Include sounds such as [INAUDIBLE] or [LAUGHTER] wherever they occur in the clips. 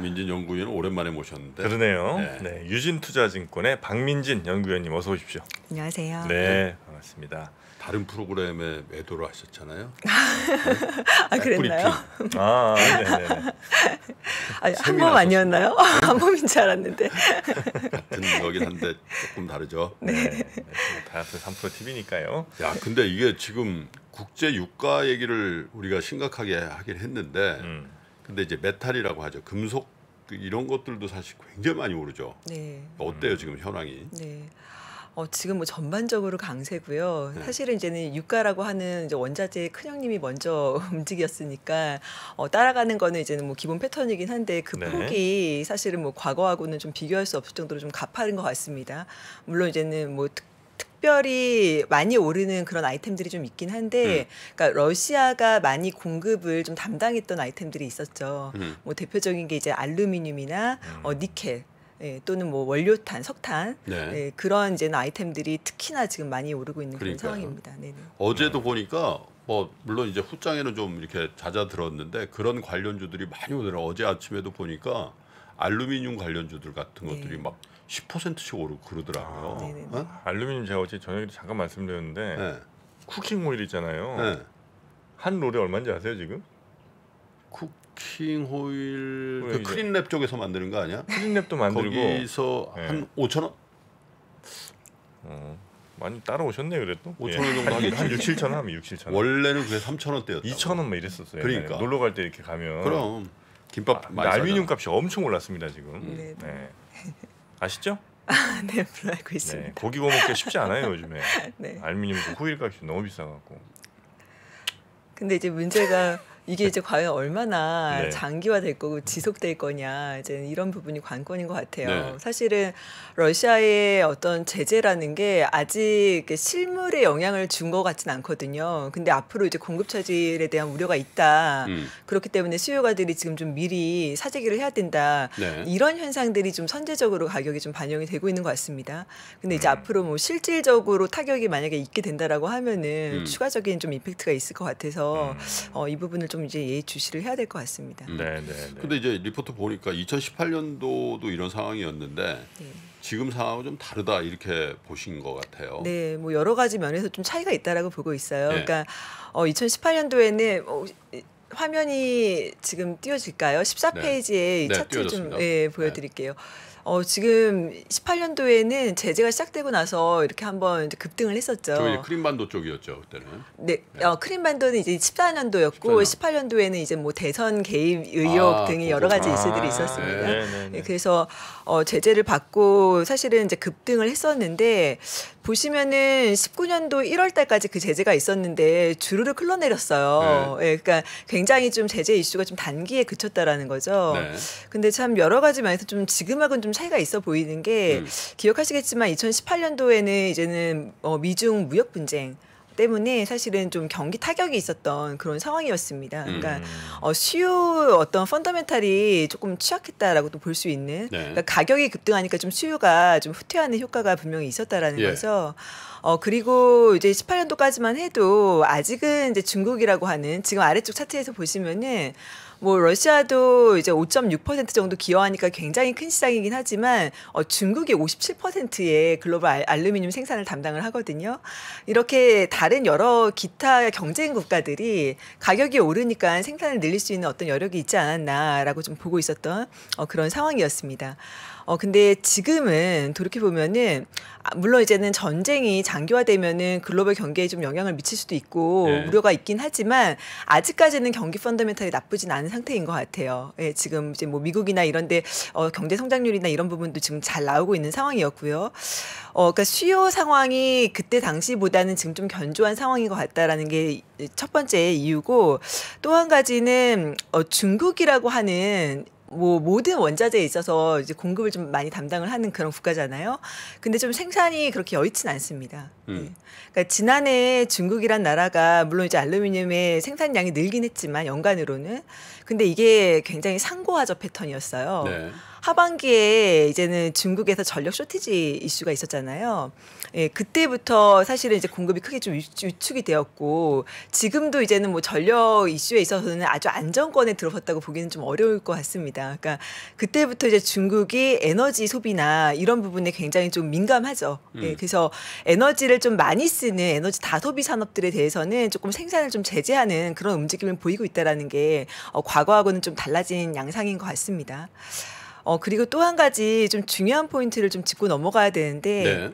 박민진 연구위원 오랜만에 모셨는데. 그러네요. 네. 네, 유진투자증권의 박민진 연구위원님 어서 오십시오. 안녕하세요. 네, 네. 반갑습니다. 다른 프로그램에 매도를 하셨잖아요. [LAUGHS] 아 그랬나요? 아, 네, 네, 아니, 한번 아니었나요? [LAUGHS] 한 번인 줄 알았는데. 같은 거긴 한데 조금 다르죠. 네. 다이어트 3% TV니까요. 야, 근데 이게 지금 국제 유가 얘기를 우리가 심각하게 하긴 했는데, 음. 근데 이제 메탈이라고 하죠. 금속 그 이런 것들도 사실 굉장히 많이 오르죠. 네. 그러니까 어때요 지금 현황이? 네. 어, 지금 뭐 전반적으로 강세고요. 네. 사실은 이제는 유가라고 하는 이제 원자재 큰형님이 먼저 [LAUGHS] 움직였으니까 어, 따라가는 거는 이제는 뭐 기본 패턴이긴 한데 그 네. 폭이 사실은 뭐 과거하고는 좀 비교할 수 없을 정도로 좀 가파른 것 같습니다. 물론 이제는 뭐 특별히 많이 오르는 그런 아이템들이 좀 있긴 한데, 음. 그러니까 러시아가 많이 공급을 좀 담당했던 아이템들이 있었죠. 음. 뭐 대표적인 게 이제 알루미늄이나 어, 음. 어, 니켈. 예, 또는 뭐 원료탄, 석탄 네. 예, 그런 이제 아이템들이 특히나 지금 많이 오르고 있는 그런 러니까요 상황입니다. 네네. 어제도 음. 보니까 뭐 물론 이제 후장에는 좀 이렇게 잦아들었는데 그런 관련주들이 많이 오더라. 고요 어제 아침에도 보니까 알루미늄 관련주들 같은 것들이 네. 막 10%씩 오르고 그러더라고요. 아, 네네 어? 알루미늄 제가 어제 저녁에 잠깐 말씀드렸는데 네. 쿠킹 오일 있잖아요. 네. 한 롤에 얼마인지 아세요 지금? 쿠킹 오일 그 크린랩 쪽에서 만드는 거 아니야? 크린랩도 만들고 거기서 네. 한 5천 원. 어, 많이 따라오셨네 그래도. 5천 예. 원 정도 하겠지. 한 6, 7천 원 하면 6, 7천 원. 원래는 그게 3천 원대였다. 2천 원막 이랬었어요. 그러니까 네, 놀러 갈 때 이렇게 가면. 그럼 김밥 아, 알루미늄 값이 엄청 올랐습니다 지금. 음, 네. 네. 아시죠? 아, 네, 물론 알고 네, 있습니다. 네, 고기 구워 먹기 쉽지 않아요 요즘에. [LAUGHS] 네. 알미늄 후일값이 너무 비싸갖고. 근데 이제 문제가 이게 이제 과연 얼마나 네. 장기화될 거고 지속될 거냐 이제 이런 부분이 관건인 것 같아요. 네. 사실은 러시아의 어떤 제재라는 게 아직 실물에 영향을 준 것 같진 않거든요. 근데 앞으로 이제 공급 차질에 대한 우려가 있다. 음. 그렇기 때문에 수요가들이 지금 좀 미리 사재기를 해야 된다. 네. 이런 현상들이 좀 선제적으로 가격이 좀 반영이 되고 있는 것 같습니다. 근데 이제 음. 앞으로 뭐 실질적으로 타격이 만약에 있게 된다라고 하면은 음. 추가적인 좀 임팩트가 있을 것 같아서 음. 어, 이 부분을 좀 이제 예의주시를 해야 될 것 같습니다. 네, 네, 네. 근데 이제 리포트 보니까 2018년도도 이런 상황이었는데 네. 지금 상황은 좀 다르다 이렇게 보신 것 같아요. 네, 뭐 여러 가지 면에서 좀 차이가 있다라고 보고 있어요. 네. 그러니까 어, 2018년도에는 어, 뭐 화면이 지금 띄워질까요? 14페이지에 네. 이 네, 차트 좀 예, 네. 보여드릴게요. 어, 지금 18년도에는 제재가 시작되고 나서 이렇게 한번 급등을 했었죠. 저이 크림반도 쪽이었죠 그때는. 네, 네. 어, 크림반도는 이제 14년도였고 14년. 도에는 이제 뭐 대선 개입 의혹 아, 등이 여러 가지 이슈들이 아, 있었습니다. 아, 네. 네, 네, 네. 예, 그래서 어, 제재를 받고 사실은 이제 급등을 했었는데 보시면은 19년도 1월달까지 그 제재가 있었는데 주르륵 흘러내렸어요. 네. 예, 그러니까 굉장히 좀 제재 이슈가 좀 단기에 그쳤다라는 거죠. 근데 참 여러 가지 면에서 좀 지금하고는 좀좀 차이가 있어 보이는 게 음. 기억하시겠지만 2018년도에는 이제는 어, 미중 무역 분쟁 때문에 사실은 좀 경기 타격이 있었던 그런 상황이었습니다. 그러니까 음. 어, 수요 어떤 펀더멘탈이 조금 취약했다라고도 볼 수 있는. 네. 그러니까 가격이 급등하니까 좀 수요가 좀 후퇴하는 효과가 분명히 있었다라는 예. 거죠. 어, 그리고 이제 18년도까지만 해도 아직은 이제 중국이라고 하는 지금 아래쪽 차트에서 보시면은 뭐 러시아도 이제 5.6% 정도 기여하니까 굉장히 큰 시장이긴 하지만 어, 중국이 57%의 글로벌 알루미늄 생산을 담당을 하거든요. 이렇게 다른 여러 기타 경쟁 국가들이 가격이 오르니까 생산을 늘릴 수 있는 어떤 여력이 있지 않았나라고 좀 보고 있었던 어, 그런 상황이었습니다. 어, 근데 지금은 돌이켜보면은, 아, 물론 이제는 전쟁이 장기화되면은 글로벌 경기에 좀 영향을 미칠 수도 있고, 네. 우려가 있긴 하지만, 아직까지는 경기 펀더멘탈이 나쁘진 않은 상태인 것 같아요. 예, 지금 이제 뭐 미국이나 이런데, 어, 경제 성장률이나 이런 부분도 지금 잘 나오고 있는 상황이었고요. 어, 그러니까 수요 상황이 그때 당시보다는 지금 좀 견조한 상황인 것 같다라는 게 첫 번째 이유고, 또 한 가지는 어, 중국이라고 하는 뭐 모든 원자재에 있어서 이제 공급을 좀 많이 담당을 하는 그런 국가잖아요. 근데 좀 생산이 그렇게 여의치는 않습니다. 음. 예. 그러니까 지난해 중국이란 나라가 물론 이제 알루미늄의 생산량이 늘긴 했지만 연간으로는 근데 이게 굉장히 상고하저 패턴이었어요. 네. 하반기에 이제는 중국에서 전력 쇼티지 이슈가 있었잖아요. 예, 그때부터 사실은 이제 공급이 크게 좀 유축이 되었고 지금도 이제는 뭐 전력 이슈에 있어서는 아주 안정권에 들어섰다고 보기는 좀 어려울 것 같습니다. 그러니까 그때부터 이제 중국이 에너지 소비나 이런 부분에 굉장히 좀 민감하죠. 예, 음. 예, 그래서 에너지를 좀 많이 쓰는 에너지 다소비 산업들에 대해서는 조금 생산을 좀 제재하는 그런 움직임을 보이고 있다라는 게 어, 과거하고는 좀 달라진 양상인 것 같습니다. 어, 그리고 또 한 가지 좀 중요한 포인트를 좀 짚고 넘어가야 되는데 네.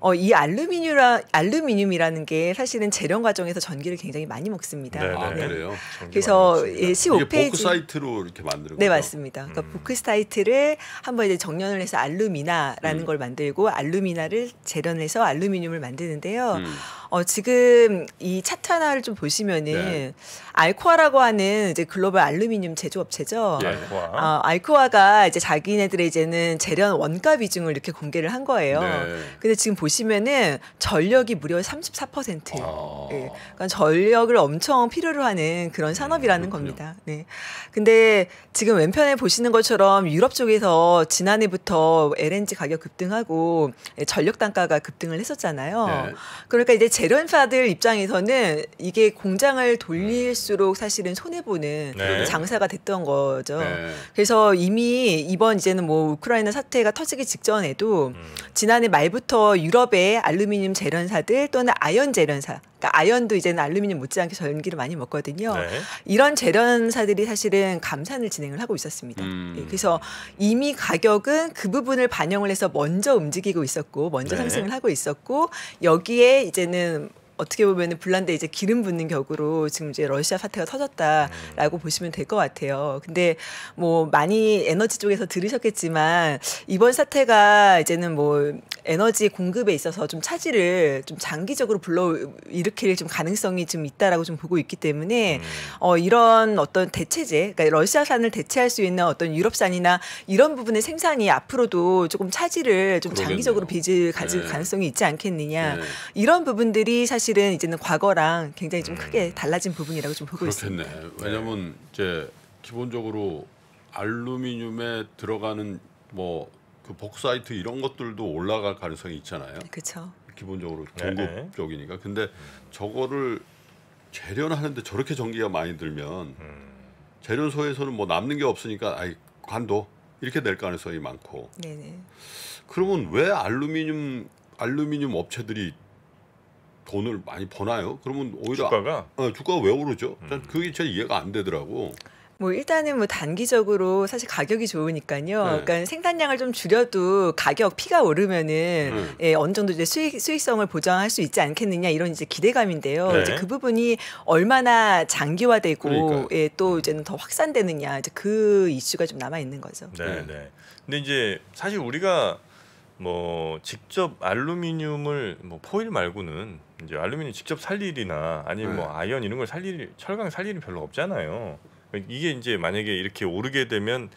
어, 이 알루미늄이라, 알루미늄이라는 게 사실은 재련 과정에서 전기를 굉장히 많이 먹습니다. 네, 네. 아, 네. 그래요. 그래서 예, 15페이지 보크사이트로 이렇게 만드는 네, 거죠? 맞습니다. 그러니까 음. 보크사이트를 한번 이제 정련을 해서 알루미나라는 음. 걸 만들고 알루미나를 재련해서 알루미늄을 만드는데요. 음. 어, 지금 이 차트 하나를 좀 보시면은 네. 알코아라고 하는 이제 글로벌 알루미늄 제조업체죠. 예. 어, 알코아가 이제 자기네들의 이제는 재련 원가 비중을 이렇게 공개를 한 거예요. 네. 근데 지금 보시 보시면은 전력이 무려 34%. 아. 예. 그러니까 전력을 엄청 필요로 하는 그런 음, 산업이라는 음, 겁니다. 네. 근데 지금 왼편에 보시는 것처럼 유럽 쪽에서 지난해부터 LNG 가격 급등하고 예, 전력 단가가 급등을 했었잖아요. 네. 그러니까 이제 재련사들 입장에서는 이게 공장을 돌릴수록 사실은 손해 보는 네. 장사가 됐던 거죠. 네. 그래서 이미 이번 이제는 뭐 우크라이나 사태가 터지기 직전에도 음. 지난해 말부터 유럽 유럽의 알루미늄 재련사들 또는 아연 재련사 그러니까 아연도 이제는 알루미늄 못지않게 전기를 많이 먹거든요. 네. 이런 재련사들이 사실은 감산을 진행을 하고 있었습니다. 음. 네, 그래서 이미 가격은 그 부분을 반영을 해서 먼저 움직이고 있었고 먼저 네. 상승을 하고 있었고 여기에 이제는 어떻게 보면 불난데 이제 기름 붓는 격으로 지금 이제 러시아 사태가 터졌다라고 음. 보시면 될 것 같아요. 근데 뭐 많이 에너지 쪽에서 들으셨겠지만 이번 사태가 이제는 뭐 에너지 공급에 있어서 좀 차질을 좀 장기적으로 불러 일으킬 좀 가능성이 좀 있다라고 좀 보고 있기 때문에 음. 어 이런 어떤 대체제, 그러니까 러시아산을 대체할 수 있는 어떤 유럽산이나 이런 부분의 생산이 앞으로도 조금 차질을 좀 그러겠네요. 장기적으로 빚을 가질 네. 가능성이 있지 않겠느냐 네. 이런 부분들이 사실 사실은 이제는 과거랑 굉장히 좀 크게 음. 달라진 부분이라고 좀 보고 그렇겠네. 있습니다. 왜냐하면 네. 이제 기본적으로 알루미늄에 들어가는 뭐그 복사이트 이런 것들도 올라갈 가능성이 있잖아요. 그렇죠. 기본적으로 공급 네. 쪽이니까. 근데 음. 저거를 재련하는데 저렇게 전기가 많이 들면 음. 재련소에서는 뭐 남는 게 없으니까 아이 관도 이렇게 될 가능성이 많고. 네네. 그러면 왜 알루미늄 알루미늄 업체들이 돈을 많이 버나요? 그러면 오히려 주가가 어, 주가가 왜 오르죠? 음. 그게 제 이해가 안 되더라고. 뭐 일단은 뭐 단기적으로 사실 가격이 좋으니까요. 네. 그러니까 생산량을 좀 줄여도 가격 피가 오르면은 네. 예, 어느 정도 이제 수익 수익성을 보장할 수 있지 않겠느냐 이런 이제 기대감인데요. 네. 이제 그 부분이 얼마나 장기화되고 예, 또 음. 이제는 더 확산되느냐 이제 그 이슈가 좀 남아 있는 거죠. 네, 네. 근데 이제 사실 우리가 뭐 직접 알루미늄을 뭐 포일 말고는 이제 알루미늄 직접 살 일이나 아니면 뭐아이언 네. 이런 걸 살 일, 철강 살 일이 별로 없잖아요. 이게 이제 만약에 이렇게 오르게 되면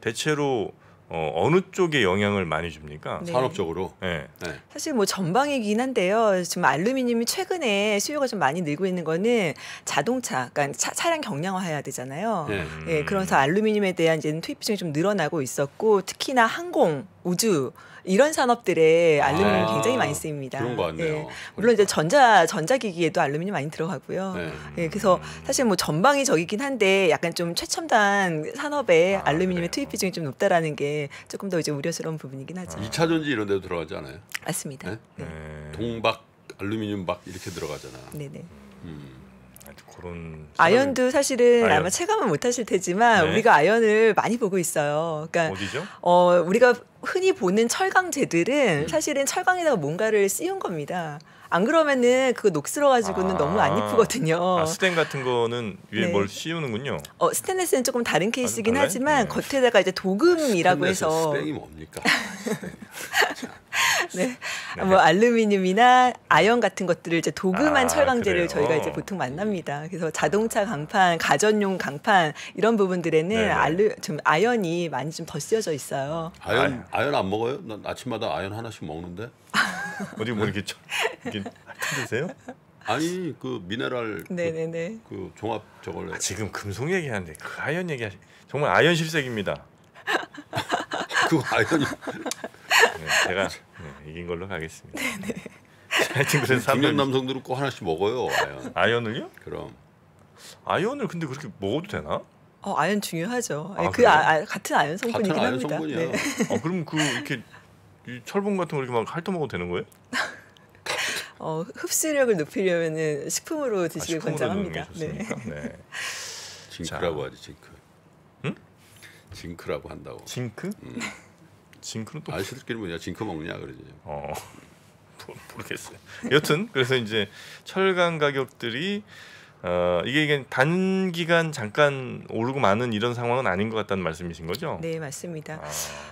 대체로 어, 어느 쪽에 영향을 많이 줍니까? 네. 산업적으로. 네. 네. 사실 뭐 전방이긴 한데요. 지금 알루미늄이 최근에 수요가 좀 많이 늘고 있는 거는 자동차, 그러니까 차, 량 경량화해야 되잖아요. 네. 예, 음. 네. 그래서 알루미늄에 대한 이제 투입 비중이 좀 늘어나고 있었고 특히나 항공, 우주 이런 산업들에 알루미늄이 아, 굉장히 많이 쓰입니다. 그런 거 같네요. 예. 물론 이제 전자 전자기기에도 알루미늄 많이 들어가고요. 네. 예, 그래서 음. 사실 뭐 전방이 저기긴 한데 약간 좀 최첨단 산업에 아, 알루미늄의 네. 투입 비중이 좀 높다라는 게 조금 더 이제 우려스러운 부분이긴 하죠. 이차 전지 이런 데도 들어가지 않아요? 맞습니다. 네? 네. 네. 동박 알루미늄 박 이렇게 들어가잖아. 네네. 음. 아, 그런 아연도 사실은 아연. 아마 체감은 못하실 테지만 네. 우리가 아연을 많이 보고 있어요. 그러니까 어디죠? 어 우리가 흔히 보는 철강재들은 음. 사실은 철강에다가 뭔가를 씌운 겁니다. 안 그러면은 그거 녹슬어가지고는 아, 너무 안 이쁘거든요. 아, 스텐 같은 거는 위에 네. 뭘 씌우는군요. 어 스테인레스는 조금 다른 케이스긴 아, 하지만 네. 겉에다가 이제 아, 도금이라고 해서 스텐이 뭡니까? [LAUGHS] 네. 네. 네. 뭐 알루미늄이나 아연 같은 것들을 이제 도금한 아, 철강제를 그래요? 저희가 이제 어. 보통 만납니다. 그래서 자동차 강판, 가전용 강판 이런 부분들에는 네, 네. 알루 좀 아연이 많이 좀 더 쓰여져 있어요. 아연 아. 아연 안 먹어요? 난 아침마다 아연 하나씩 먹는데. [LAUGHS] 어디 모르겠죠. 뭐 이렇게 드세요? 아니 그 미네랄 네네네. 그, 네, 네, 그 종합 저걸 아, 지금 금속 얘기하는데 그 아연 얘기하 시 정말 아연 실색입니다. [LAUGHS] 그아연 네, 제가 이긴 걸로 가겠습니다. 네네. 친구들 중년 남성들은 꼭 하나씩 먹어요 아연. 아연을요? 그럼. 아연을 근데 그렇게 먹어도 되나? 어 아연 중요하죠. 아, 그 아, 아, 같은 아연 성분이긴 같은 아연 합니다. 성분이야. 네. 아 그럼 그 이렇게 철분 같은 거 이렇게 막 핥아 먹어도 되는 거예요? [LAUGHS] 어, 흡수력을 높이려면은 식품으로 아, 드시길 권장합니다. 네. 네. 징크라고 하지 징크. 응? 징크라고 한다고. 징크? 음. 징크는 또 아저씨들끼리 뭐냐 징크 먹냐 그러지. 어. 모르겠어요. 여튼 그래서 이제 철강 가격들이 어, 이게, 이게 단기간 잠깐 오르고 마는 이런 상황은 아닌 것 같다는 말씀이신 거죠? 네, 맞습니다. 아.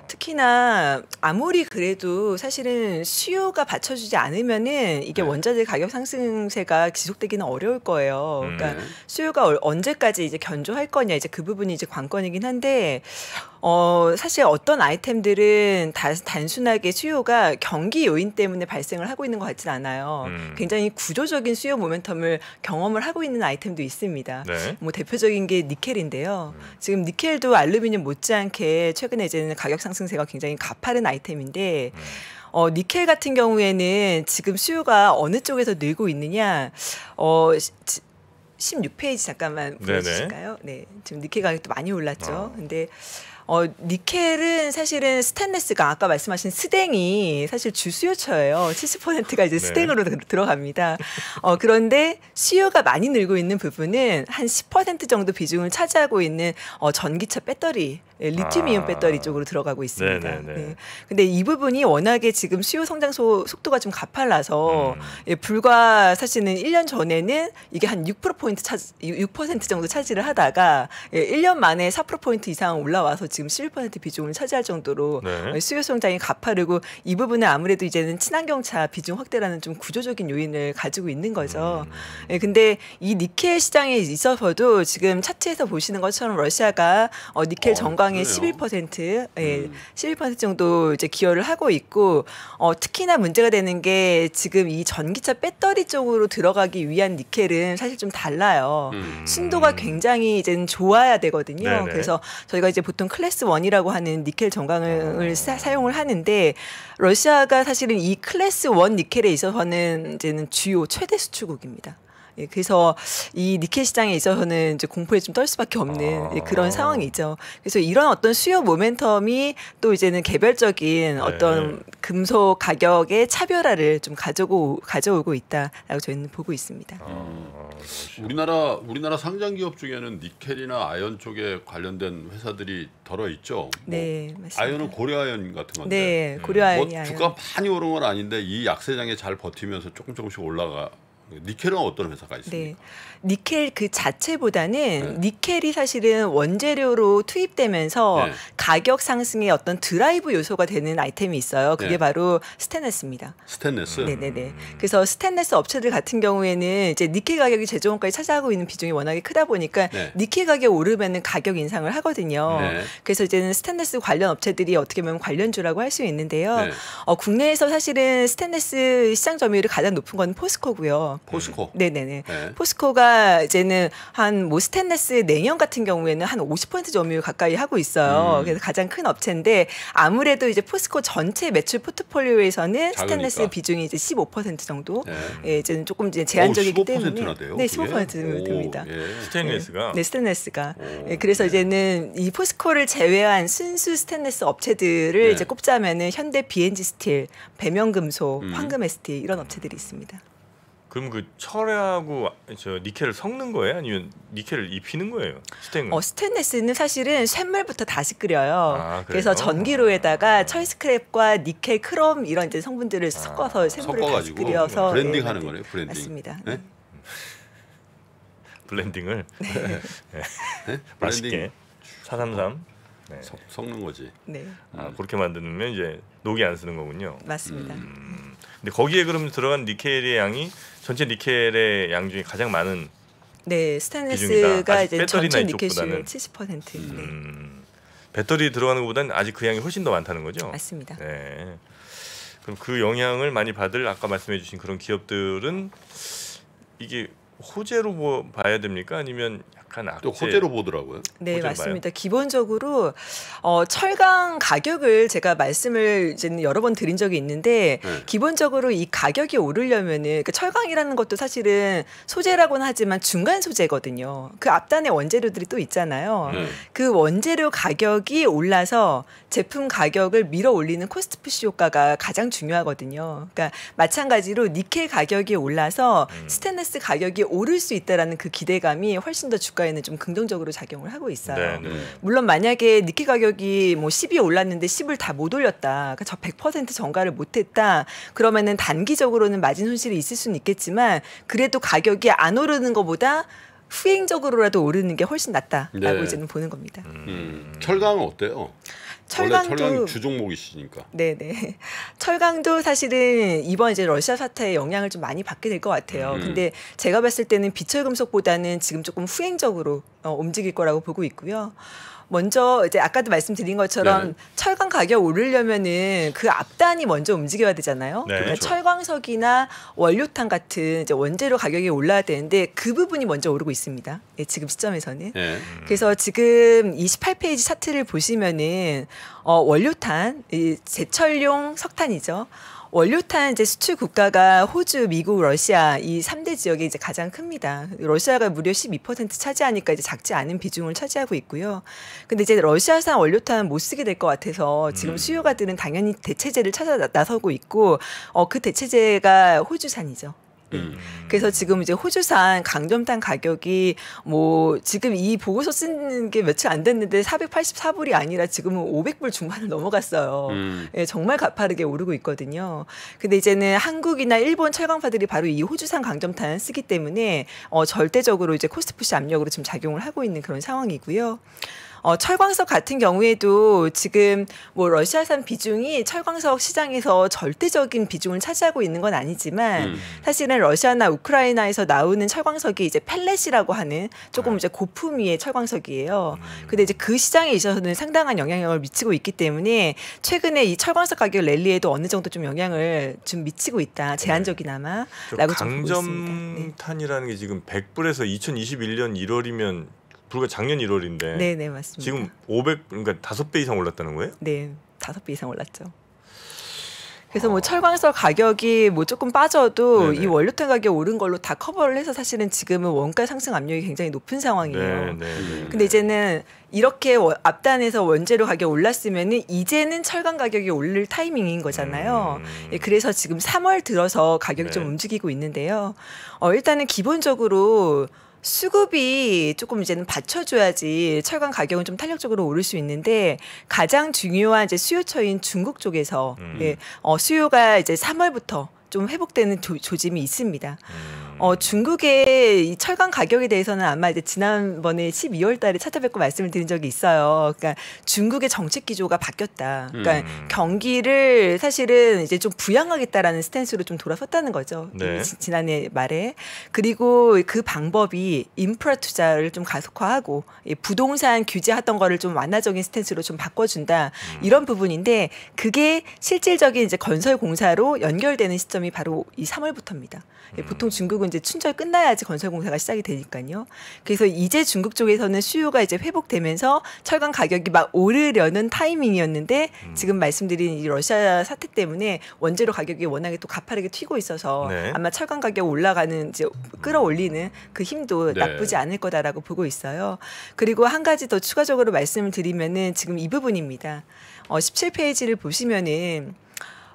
특히나 아무리 그래도 사실은 수요가 받쳐주지 않으면은 이게 네. 원자재 가격 상승세가 지속되기는 어려울 거예요. 그러니까 음. 수요가 언제까지 이제 견조할 거냐 이제 그 부분이 이제 관건이긴 한데 어, 사실 어떤 아이템들은 다, 단순하게 수요가 경기 요인 때문에 발생을 하고 있는 것 같진 않아요. 음. 굉장히 구조적인 수요 모멘텀을 경험을 하고 있는 아이템도 있습니다. 네. 뭐 대표적인 게 니켈인데요. 음. 지금 니켈도 알루미늄 못지않게 최근에 이제는 가격 상승세가 굉장히 가파른 아이템인데 음. 어, 니켈 같은 경우에는 지금 수요가 어느 쪽에서 늘고 있느냐, 어, 지, 16페이지 잠깐만 보여주실까요? 네네. 네. 지금 니켈 가격도 많이 올랐죠. 어. 근데 어, 니켈은 사실은 스탠레스가 아까 말씀하신 스댕이 사실 주수요처예요. 70%가 이제 네. 스댕으로 네. 들어갑니다. 어, 그런데 수요가 많이 늘고 있는 부분은 한 10% 정도 비중을 차지하고 있는 어, 전기차 배터리 예, 리튬이온 아. 배터리 쪽으로 들어가고 있습니다. 네네 네. 근데 이 부분이 워낙에 지금 수요 성장 소, 속도가 좀 가팔라서 음. 예, 불과 사실은 1년 전에는 이게 한 6%포인트 차지, 6% 정도 차지를 하다가 예, 1년 만에 4%포인트 이상 올라와서 지금 11% 비중을 차지할 정도로 네. 예, 수요 성장이 가파르고 이 부분은 아무래도 이제는 친환경차 비중 확대라는 좀 구조적인 요인을 가지고 있는 거죠. 음. 예, 근데 이 니켈 시장에 있어서도 지금 차트에서 보시는 것처럼 러시아가 어, 니켈 정가 어. 국방의 그래요? 11% 예, 음. 11% 정도 이제 기여를 하고 있고 어, 특히나 문제가 되는 게 지금 이 전기차 배터리 쪽으로 들어가기 위한 니켈은 사실 좀 달라요. 음. 순도가 굉장히 이제는 좋아야 되거든요. 네네. 그래서 저희가 이제 보통 클래스 원이라고 하는 니켈 정광을 사, 사용을 하는데 러시아가 사실은 이 클래스 원 니켈에 있어서는 이제는 주요 최대 수출국입니다. 예, 그래서 이 니켈 시장에 있어서는 이제 공포에 좀 떨 수밖에 없는 아. 예, 그런 아. 상황이죠. 그래서 이런 어떤 수요 모멘텀이 또 이제는 개별적인 네. 어떤 금속 가격의 차별화를 좀 가져고 가져오고 있다라고 저희는 보고 있습니다. 아. 우리나라 우리나라 상장 기업 중에는 니켈이나 아연 쪽에 관련된 회사들이 덜어 있죠. 뭐 네, 맞습니다. 아연은 고려아연 같은 건데. 네, 고려아연이 뭐 주가 많이 오른 건 아닌데 이 약세장에 잘 버티면서 조금 조금씩 올라가 네, 니켈은 어떤 회사가 있습니까? 네. 니켈 그 자체보다는 네. 니켈이 사실은 원재료로 투입되면서 네. 가격 상승의 어떤 드라이브 요소가 되는 아이템이 있어요. 그게 네. 바로 스테인레스입니다. 스테인레스. 네네네. 네, 네. 음. 그래서 스테인레스 업체들 같은 경우에는 이제 니켈 가격이 제조원까지 차지하고 있는 비중이 워낙에 크다 보니까 네. 니켈 가격 오르면은 가격 인상을 하거든요. 그래서 이제는 스테인레스 관련 업체들이 어떻게 보면 관련주라고 할 수 있는데요. 어, 국내에서 사실은 스테인레스 시장 점유율이 가장 높은 건 포스코고요. 포스코. 네네네. 포스코가 이제는 한 뭐 스탠레스 냉연 같은 경우에는 한 50% 점유율 가까이 하고 있어요. 음. 그래서 가장 큰 업체인데 아무래도 이제 포스코 전체 매출 포트폴리오에서는 작으니까. 스탠레스 비중이 이제 15% 정도. 네. 예, 이제는 조금 이제 제한적이기 때문에 돼요? 네, 15% 정도 됩니다. 예. 스탠레스가 네, 스탠레스가. 오, 예, 그래서 네. 이제는 이 포스코를 제외한 순수 스탠레스 업체들을 네. 이제 꼽자면은 현대 BNG 스틸, 배명금속, 음. 황금에스티 이런 업체들이 있습니다. 그럼 그 철하고 저 니켈을 섞는 거예요? 아니면 니켈을 입히는 거예요? 스테인 어, 스테인레스는 사실은 쇳물부터 다시 끓여요. 아, 그래서 전기로에다가 아. 철 스크랩과 니켈, 크롬 이런 이제 성분들을 아, 섞어서 아, 쇳물을 다시 끓여서 브랜딩 하는 거네요. 브랜딩. 맞습니다. 네? 네? 블렌딩을 네. 네. 네. [LAUGHS] 맛있게 433 네. 섞는 거지. 네. 아, 그렇게 만드면 는 이제 녹이 안 쓰는 거군요. 맞습니다. 음. 근데 거기에 그럼 들어간 니켈의 양이 전체 니켈의 양 중에 가장 많은 네, 스테인리스가 이제 전체 니켈 수 70%. 음, 배터리 들어가는 것보다는 아직 그 양이 훨씬 더 많다는 거죠. 맞습니다. 네. 그럼 그 영향을 많이 받을 아까 말씀해주신 그런 기업들은 이게 호재로 뭐 봐야 됩니까? 아니면 약한 악재. 또 호재로 보더라고요. 네, 맞습니다. 봐요. 기본적으로 어, 철강 가격을 제가 말씀을 이제 여러 번 드린 적이 있는데 네. 기본적으로 이 가격이 오르려면 그러니까 철강이라는 것도 사실은 소재라고는 하지만 중간 소재거든요. 그 앞단에 원재료들이 또 있잖아요. 네. 그 원재료 가격이 올라서 제품 가격을 밀어 올리는 코스트 푸시 효과가 가장 중요하거든요. 그러니까 마찬가지로 니켈 가격이 올라서 음. 스테인레스 가격이 오를 수 있다라는 그 기대감이 훨씬 더주가 저가에는 좀 긍정적으로 작용을 하고 있어요. 네네. 네. 물론 만약에 니케 가격이 뭐 10이 올랐는데 10을 다 못 올렸다. 그러니까 저100% 전가를 못했다. 그러면은 단기적으로는 마진 손실이 있을 수는 있겠지만 그래도 가격이 안 오르는 것보다 후행적으로라도 오르는 게 훨씬 낫다라고 네. 이제는 보는 겁니다. 음. 음. 철강은 어때요? 철강도 철강 주종목이시니까. 네네. [LAUGHS] 철강도 사실은 이번 이제 러시아 사태의 영향을 좀 많이 받게 될 것 같아요. 음. 근데 제가 봤을 때는 비철금속보다는 지금 조금 후행적으로 어, 움직일 거라고 보고 있고요. 먼저 이제 아까도 말씀드린 것처럼 네. 철강 가격 오르려면은 그 앞단이 먼저 움직여야 되잖아요. 네, 그러니까 그렇죠. 철광석이나 원료탄 같은 이제 원재료 가격이 올라야 되는데 그 부분이 먼저 오르고 있습니다. 예, 지금 시점에서는. 네. 음. 그래서 지금 28페이지 차트를 보시면은 어, 원료탄, 이 제철용 석탄이죠. 원료탄 이제 수출 국가가 호주, 미국, 러시아 이 3대 지역이 이제 가장 큽니다. 러시아가 무려 12% 차지하니까 이제 작지 않은 비중을 차지하고 있고요. 근데 이제 러시아산 원료탄 못 쓰게 될 것 같아서 지금 음. 수요가들는 당연히 대체제를 찾아 나서고 있고 어, 그 대체제가 호주산이죠. 네. 음. 그래서 지금 이제 호주산 강점탄 가격이 뭐 지금 이 보고서 쓰는 게 며칠 안 됐는데 484불이 아니라 지금은 500불 중반을 넘어갔어요. 음. 예, 정말 가파르게 오르고 있거든요. 근데 이제는 한국이나 일본 철강파들이 바로 이 호주산 강점탄 쓰기 때문에 어 절대적으로 이제 코스트 푸시 압력으로 지금 작용을 하고 있는 그런 상황이고요. 어, 철광석 같은 경우에도 지금 뭐 러시아산 비중이 철광석 시장에서 절대적인 비중을 차지하고 있는 건 아니지만 음. 사실은 러시아나 우크라이나에서 나오는 철광석이 이제 펠렛이라고 하는 조금 네. 이제 고품위의 철광석이에요. 음. 근데 이제 그 시장에 있어서는 상당한 영향력을 미치고 있기 때문에 최근에 이 철광석 가격 랠리에도 어느 정도 좀 영향을 좀 미치고 있다. 네. 제한적이나마라고 좀 보고 니다 강점탄이라는 네. 게 지금 100불에서 2021년 1월이면 불과 작년 1월인데 네, 네, 맞습니다. 지금 500 그러니까 다섯 배 이상 올랐다는 거예요? 네. 다섯 배 이상 올랐죠. 그래서 뭐 어. 철광석 가격이 뭐 조금 빠져도 네네. 네. 이 원료탄 가격 오른 걸로 다 커버를 해서 사실은 지금은 원가 상승 압력이 굉장히 높은 상황이에요. 네네. 네, 네, 근데 이제는 이렇게 앞단에서 원재료 가격 올랐으면은 이제는 철강 가격이 오를 타이밍인 거잖아요. 음. 예, 그래서 지금 3월 들어서 가격이 네. 좀 움직이고 있는데요. 어, 일단은 기본적으로 수급이 조금 이제는 받쳐줘야지 철강 가격은 좀 탄력적으로 오를 수 있는데 가장 중요한 이제 수요처인 중국 쪽에서 음. 예, 어, 수요가 이제 3월부터 좀 회복되는 조, 조짐이 있습니다. 음. 어, 중국의 이 철강 가격에 대해서는 아마 이제 지난번에 12월 달에 찾아뵙고 말씀을 드린 적이 있어요. 그러니까 중국의 정책 기조가 바뀌었다. 그러니까 음. 경기를 사실은 이제 좀 부양하겠다라는 스탠스로 좀 돌아섰다는 거죠. 네. 지, 난해 말에. 그리고 그 방법이 인프라 투자를 좀 가속화하고 부동산 규제하던 거를 좀 완화적인 스탠스로 좀 바꿔준다. 음. 이런 부분인데 그게 실질적인 이제 건설 공사로 연결되는 시점 관점이 바로 이 3월부터입니다. 예, 음. 보통 중국은 이제 춘절 끝나야지 건설 공사가 시작이 되니까요. 그래서 이제 중국 쪽에서는 수요가 이제 회복되면서 철강 가격이 막 오르려는 타이밍이었는데 음. 지금 말씀드린 이 러시아 사태 때문에 원재료 가격이 워낙에 또 가파르게 튀고 있어서 네. 아마 철강 가격 올라가는 이제 끌어올리는 그 힘도 네. 나쁘지 않을 거다라고 보고 있어요. 그리고 한 가지 더 추가적으로 말씀을 드리면은 지금 이 부분입니다. 어, 17페이지를 보시면은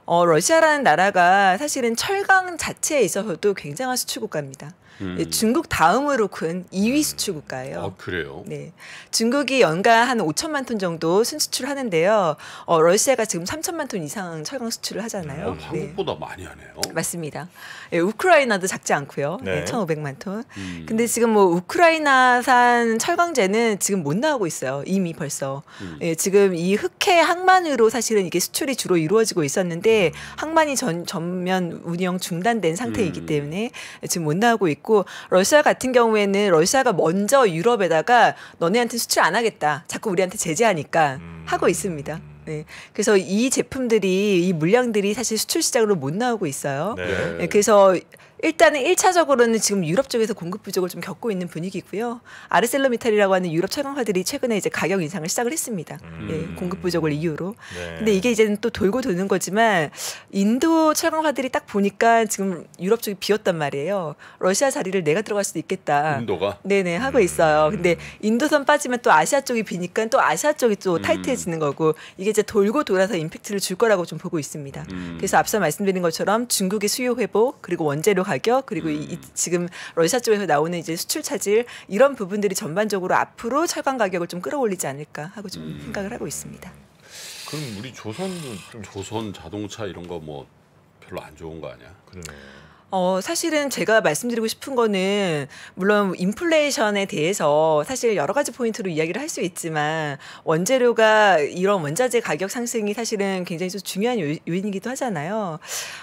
어, 러시아라는 나라가 사실은 철강 자체에 있어서도 굉장한 수출 국가입니다. 음. 네, 중국 다음으로 큰 2위 수출 국가예요. 아, 그래요? 네. 중국이 연간 한 5천만 톤 정도 순수출 하는데요. 어, 러시아가 지금 3천만 톤 이상 철강 수출을 하잖아요. 어, 한국보다 네. 많이 하네요. 네. 맞습니다. 예, 우크라이나도 작지 않고요. 네. 1,500만 톤. 음. 근데 지금 뭐 우크라이나산 철강제는 지금 못 나오고 있어요. 이미 벌써. 음. 예, 지금 이 흑해 항만으로 사실은 이게 수출이 주로 이루어지고 있었는데 음. 항만이 전, 전면 운영 중단된 상태이기 음. 때문에 지금 못 나오고 있고 있고 러시아 같은 경우에는 러시아가 먼저 유럽에다가 너네한테 수출 안 하겠다. 자꾸 우리한테 제재하니까 음. 하고 있습니다. 네. 그래서 이 제품들이 이 물량들이 사실 수출 시장으로 못 나오고 있어요. 네. 네. 그래서 일단은 1차적으로는 지금 유럽 쪽에서 공급 부족을 좀 겪고 있는 분위기고요. 아르셀로미탈이라고 하는 유럽 철강화들이 최근에 이제 가격 인상을 시작을 했습니다. 음. 예, 공급 부족을 이유로. 네. 근데 이게 이제는 또 돌고 도는 거지만 인도 철강화들이 딱 보니까 지금 유럽 쪽이 비었단 말이에요. 러시아 자리를 내가 들어갈 수도 있겠다. 인도가? 네네 하고 음. 있어요. 근데 인도선 빠지면 또 아시아 쪽이 비니까 또 아시아 쪽이 또 음. 타이트해지는 거고 이게 이제 돌고 돌아서 임팩트를 줄 거라고 좀 보고 있습니다. 음. 그래서 앞서 말씀드린 것처럼 중국의 수요 회복 그리고 원재료 가격 그리고 음. 이, 지금 러시아 쪽에서 나오는 이제 수출 차질 이런 부분들이 전반적으로 앞으로 철강 가격을 좀 끌어올리지 않을까 하고 좀 음. 생각을 하고 있습니다. 그럼 우리 조선 조선 자동차 이런 거 뭐 별로 안 좋은 거 아니야? 그러네. 어, 사실은 제가 말씀드리고 싶은 거는 물론 인플레이션에 대해서 사실 여러 가지 포인트로 이야기를 할 수 있지만 원재료가 이런 원자재 가격 상승이 사실은 굉장히 좀 중요한 요인이기도 하잖아요.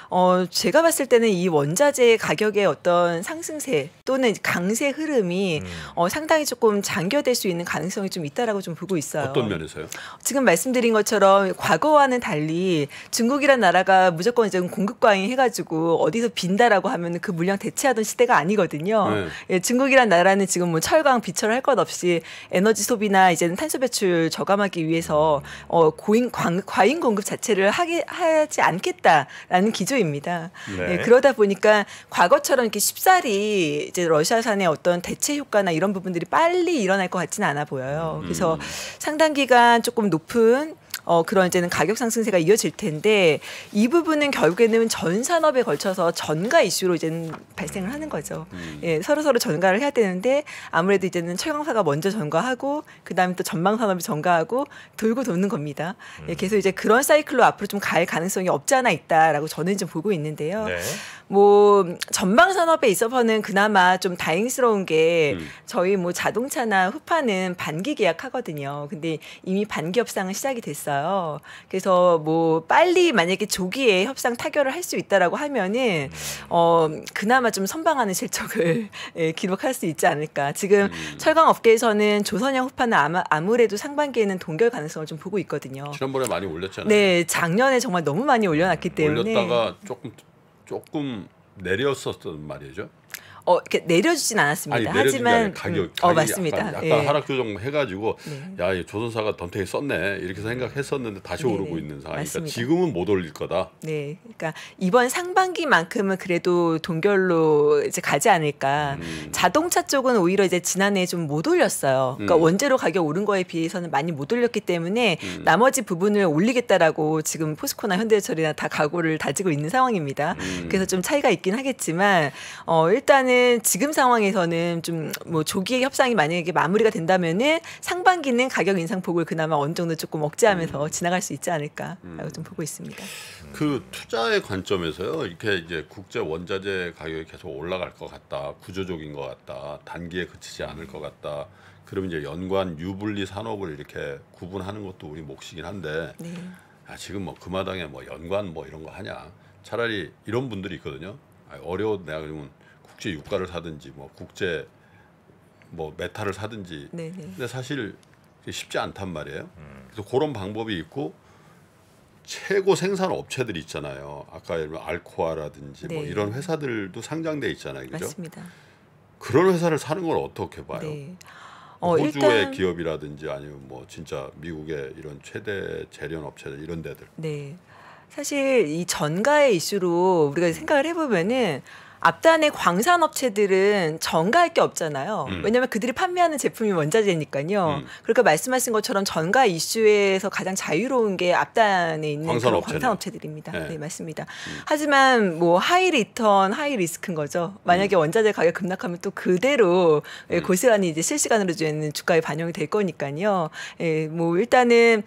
어, 제가 봤을 때는 이 원자재 가격의 어떤 상승세 또는 강세 흐름이 음. 어, 상당히 조금 장겨될 수 있는 가능성이 좀 있다라고 좀 보고 있어요. 어떤 면에서요? 지금 말씀드린 것처럼 과거와는 달리 중국이란 나라가 무조건 이제 공급과잉 해가지고 어디서 빈다라고 중국이라고 하면 그 물량 대체하던 시대가 아니거든요. 네. 예, 중국이란 나라는 지금 뭐 철강, 비철 할것 없이 에너지 소비나 이제는 탄소 배출 저감하기 위해서 어, 고인 광, 과잉 공급 자체를 하게, 하지 않겠다라는 기조입니다. 네. 예, 그러다 보니까 과거처럼 이렇게 쉽사리 이제 러시아산의 어떤 대체 효과나 이런 부분들이 빨리 일어날 것 같지는 않아 보여요. 그래서 음. 상당 기간 조금 높은 어, 그런 이제는 가격 상승세가 이어질 텐데 이 부분은 결국에는 전 산업에 걸쳐서 전가 이슈로 이제는 발생을 하는 거죠. 음. 예, 서로 서로 전가를 해야 되는데 아무래도 이제는 철강사가 먼저 전가하고 그다음에 또 전망 산업이 전가하고 돌고 도는 겁니다. 예, 음. 예, 계속 이제 그런 사이클로 앞으로 좀 갈 가능성이 없지 않아 있다라고 저는 좀 보고 있는데요. 네. 뭐 전방 산업에 있어서는 그나마 좀 다행스러운 게 음. 저희 뭐 자동차나 후파는 반기 계약하거든요. 근데 이미 반기 협상은 시작이 됐어요. 그래서 뭐 빨리 만약에 조기에 협상 타결을 할 수 있다라고 하면은 음. 어 그나마 좀 선방하는 실적을 [LAUGHS] 예, 기록할 수 있지 않을까. 지금 음. 철강 업계에서는 조선형 후파는 아마 아무래도 상반기에는 동결 가능성을 좀 보고 있거든요. 지난번에 많이 올렸잖아요. 네, 작년에 정말 너무 많이 올려놨기 때문에 올렸다가 조금 조금 내렸었던 말이죠. 어, 내려주진 않았습니다. 아니, 하지만 가격, 음. 어 맞습니다. 약간, 예. 약간 예. 하락 조정 해가지고 네. 야 조선사가 덤탱이 썼네 이렇게 생각했었는데 다시 네 오르고 있는 상황이니까 맞습니다. 지금은 못 올릴 거다. 네, 그러니까 이번 상반기만큼은 그래도 동결로 이제 가지 않을까. 음. 자동차 쪽은 오히려 이제 지난해 좀 못 올렸어요. 그러니까 음. 원재료 가격 오른 거에 비해서는 많이 못 올렸기 때문에 음. 나머지 부분을 올리겠다라고 지금 포스코나 현대철이나 다 각오를 다지고 있는 상황입니다. 음. 그래서 좀 차이가 있긴 하겠지만 어 일단은 일단은 지금 상황에서는 좀 뭐 조기 협상이 만약에 마무리가 된다면은 상반기는 가격 인상폭을 그나마 어느 정도 조금 억제하면서 음. 지나갈 수 있지 않을까라고 음. 좀 보고 있습니다. 그 투자의 관점에서요. 이렇게 이제 국제 원자재 가격이 계속 올라갈 것 같다. 구조적인 것 같다. 단기에 그치지 않을 것 같다. 그러면 이제 연관 유불리 산업을 이렇게 구분하는 것도 우리 몫이긴 한데 네. 아, 지금 뭐그 마당에 뭐 연관 뭐 이런 거 하냐. 차라리 이런 분들이 있거든요. 아, 어려워 내가 그러면 국제 유가를 사든지 뭐 국제 뭐 메탈을 사든지 네네. 네. 근데 사실 쉽지 않단 말이에요. 음. 그래서 그런 방법이 있고 최고 생산 업체들이 있잖아요. 아까 예를 알코아라든지 뭐 네. 뭐 이런 회사들도 상장돼 있잖아요. 그죠? 맞습니다. 그런 회사를 사는 걸 어떻게 봐요? 네. 뭐 어, 호주의 일단... 기업이라든지 아니면 뭐 진짜 미국의 이런 최대 재련 업체들 이런 데들. 네. 사실 이 전가의 이슈로 우리가 생각을 해보면은 앞단의 광산업체들은 전가할 게 없잖아요. 음. 왜냐하면 그들이 판매하는 제품이 원자재니까요. 음. 그러니까 말씀하신 것처럼 전가 이슈에서 가장 자유로운 게 앞단에 있는 광산업체 들입니다 네. 네. 맞습니다. 음. 하지만 뭐 하이 리턴, 하이 리스크인 거죠. 만약에 음. 원자재 가격 급락하면 또 그대로 예, 음. 고스란히 이제 실시간으로 주는 주가에 반영이 될 거니까요. 예, 뭐 일단은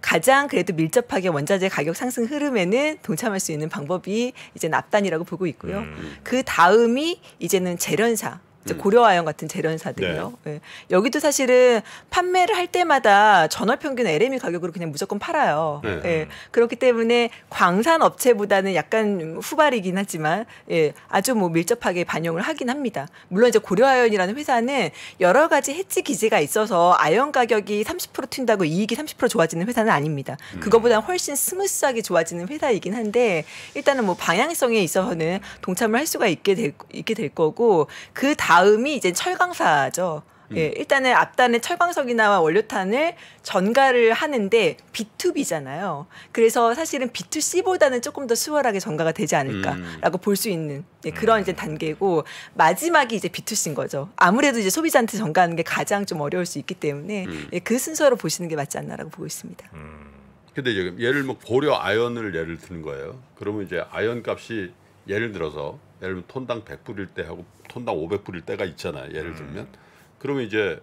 가장 그래도 밀접하게 원자재 가격 상승 흐름에는 동참할 수 있는 방법이 이제 납단이라고 보고 있고요. 음. 그 다음이 이제는 재련사 음. 고려아연 같은 재련사들이요. 네. 네. 여기도 사실은 판매를 할 때마다 전월 평균 LME 가격으로 그냥 무조건 팔아요. 네. 예. 그렇기 때문에 광산 업체보다는 약간 후발이긴 하지만 예, 아주 뭐 밀접하게 반영을 하긴 합니다. 물론 이제 고려아연이라는 회사는 여러 가지 해지 기제가 있어서 아연 가격이 30% 튄다고 이익이 30% 좋아지는 회사는 아닙니다. 음. 그거보다 훨씬 스무스하게 좋아지는 회사이긴 한데 일단은 뭐 방향성에 있어서는 동참을 할 수가 있게 될, 있게 될 거고 그 다. 음 다음이 이제 철강사죠. 음. 예, 일단은 앞단에 철광석이나 원료탄을 전가를 하는데 B2B잖아요. 그래서 사실은 B2C보다는 조금 더 수월하게 전가가 되지 않을까라고 음. 볼수 있는 예, 음. 그런 이제 단계고 마지막이 이제 B2C인 거죠. 아무래도 이제 소비자한테 전가하는 게 가장 좀 어려울 수 있기 때문에 음. 예, 그 순서로 보시는 게 맞지 않나라고 보고 있습니다. 음. 근데 지금 얘를 뭐 고려 아연을 예를 드는 거예요. 그러면 이제 아연 값이 예를 들어서 예를 들면 톤당 100불일 때 하고 톤당 500불일 때가 있잖아요. 예를 음. 들면 음. 그러면 이제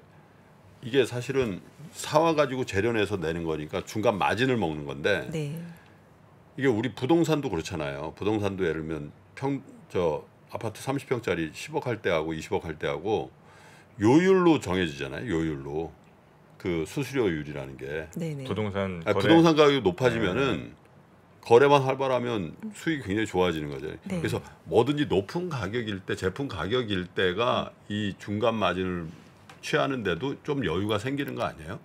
이게 사실은 사와 가지고 재련해서 내는 거니까 중간 마진을 먹는 건데 네. 이게 우리 부동산도 그렇잖아요. 부동산도 예를 들면 평 저 아파트 30평짜리 10억 할 때하고 20억 할 때하고 요율로 정해지잖아요. 요율로 그 수수료율이라는 게 네네. 부동산 아니, 부동산 가격이 높아지면은 네. 거래만 활발하면 수익이 굉장히 좋아지는 거죠. 네. 그래서 뭐든지 높은 가격일 때 제품 가격일 때가 이 중간 마진을 취하는데도 좀 여유가 생기는 거 아니에요?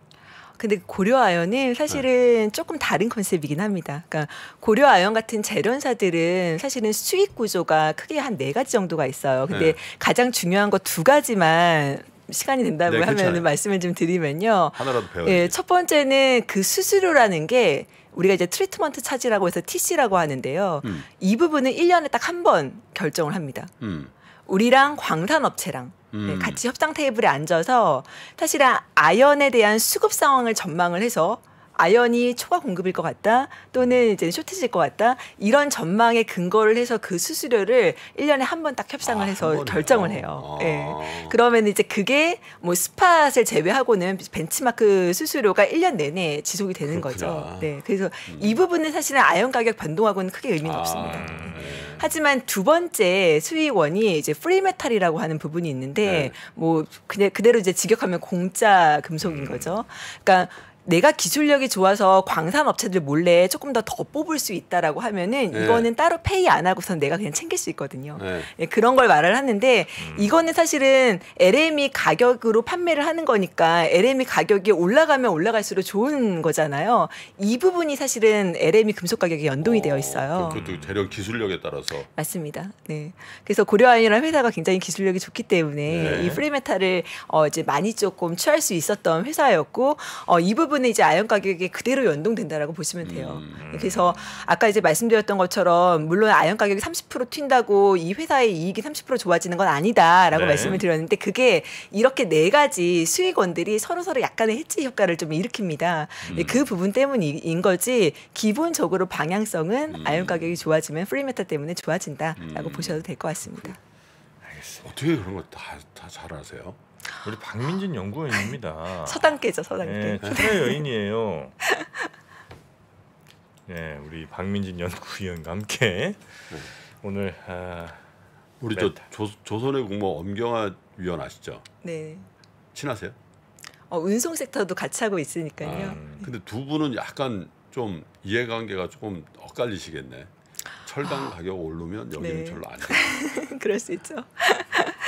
근데 고려아연은 사실은 네. 조금 다른 컨셉이긴 합니다. 그러니까 고려아연 같은 재련사들은 사실은 수익 구조가 크게 한 네 가지 정도가 있어요. 근데 네. 가장 중요한 거 두 가지만 시간이 된다고 네, 하면 말씀을 좀 드리면요. 하나라도 배워요. 예, 첫 번째는 그 수수료라는 게 우리가 이제 트리트먼트 차지라고 해서 TC라고 하는데요. 음. 이 부분은 1년에 딱 한 번 결정을 합니다. 음. 우리랑 광산업체랑 예, 음. 같이 협상 테이블에 앉아서 사실은 아연에 대한 수급 상황을 전망을 해서 아연이 초과 공급일 것 같다 또는 이제 쇼트질 것 같다 이런 전망에 근거를 해서 그 수수료를 1년에 한 번 딱 협상을 아, 해서 결정을 아. 해요. 예. 아. 네. 그러면 이제 그게 뭐 스팟을 제외하고는 벤치마크 수수료가 1년 내내 지속이 되는 그렇구나. 거죠. 네. 그래서 음. 이 부분은 사실은 아연 가격 변동하고는 크게 의미가 아. 없습니다. 네. 하지만 두 번째 수익원이 이제 프리메탈이라고 하는 부분이 있는데 네. 뭐 그냥 그대로 이제 직역하면 공짜 금속인 음. 거죠. 그러니까 내가 기술력이 좋아서 광산업체들 몰래 조금 더 더 뽑을 수 있다라고 하면은 네. 이거는 따로 페이 안 하고선 내가 그냥 챙길 수 있거든요. 네. 네, 그런 걸 말을 하는데 음. 이거는 사실은 LME 가격으로 판매를 하는 거니까 LME 가격이 올라가면 올라갈수록 좋은 거잖아요. 이 부분이 사실은 LME 금속 가격에 연동이 어, 되어 있어요. 그 그것도 대략 기술력에 따라서 맞습니다. 네. 그래서 고려아이라는 회사가 굉장히 기술력이 좋기 때문에 네. 이 프리메탈을 어, 이제 많이 조금 취할 수 있었던 회사였고 어, 이 부분 부분은 이제 아연 가격이 그대로 연동된다라고 보시면 돼요. 음, 음. 그래서 아까 이제 말씀드렸던 것처럼 물론 아연 가격이 30% 튄다고 이 회사의 이익이 30% 좋아지는 건 아니다라고 네. 말씀을 드렸는데 그게 이렇게 네 가지 수익원들이 서로 서로 약간의 해치 효과를 좀 일으킵니다. 음. 그 부분 때문인 거지 기본적으로 방향성은 음. 아연 가격이 좋아지면 프리메타 때문에 좋아진다라고 음. 보셔도 될 것 같습니다. 알겠습니다. 어떻게 그런 거다다 아세요? 우리 박민진 연구원입니다. [LAUGHS] 서당깨죠, 서당깨. 네, 여인이에요. 네, 우리 박민진 연구위원과 함께 네. 오늘 아, 우리 저 조, 조선의 공무 엄경화 위원 아시죠? 네. 친하세요? 어, 운송 섹터도 같이 하고 있으니까요. 아, 음. 음. 근데 두 분은 약간 좀 이해관계가 조금 엇갈리시겠네. 철당 아. 가격 오르면 여기는 네. 별로 안 돼. [LAUGHS] 그럴 수 있죠.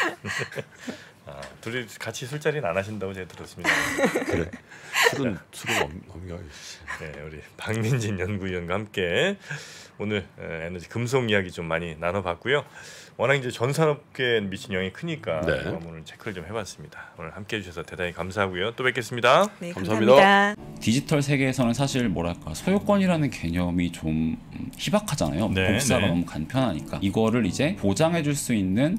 [LAUGHS] 아, 둘이 같이 술자리는 안 하신다고 제가 들었습니다. [LAUGHS] 술은 술은 엄겨. 네, 우리 박민진 연구위원과 함께 오늘 에너지 금속 이야기 좀 많이 나눠봤고요. 워낙 이제 전 산업계에 미친 영향이 크니까 네. 오늘 체크를 좀 해봤습니다. 오늘 함께해 주셔서 대단히 감사하고요. 또 뵙겠습니다. 네, 감사합니다. 감사합니다. 디지털 세계에서는 사실 뭐랄까 소유권이라는 개념이 좀 희박하잖아요. 네, 복사가 네. 너무 간편하니까 이거를 이제 보장해 줄수 있는